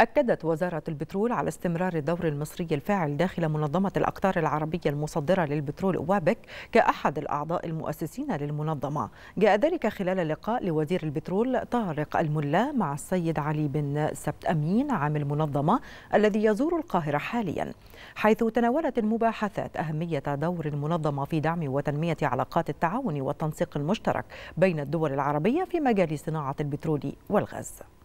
أكدت وزارة البترول على استمرار الدور المصري الفاعل داخل منظمة الأقطار العربية المصدرة للبترول وابك كأحد الأعضاء المؤسسين للمنظمة جاء ذلك خلال لقاء لوزير البترول طارق الملا مع السيد علي بن سبت أمين عام المنظمة الذي يزور القاهرة حاليا حيث تناولت المباحثات أهمية دور المنظمة في دعم وتنمية علاقات التعاون والتنسيق المشترك بين الدول العربية في مجال صناعة البترول والغاز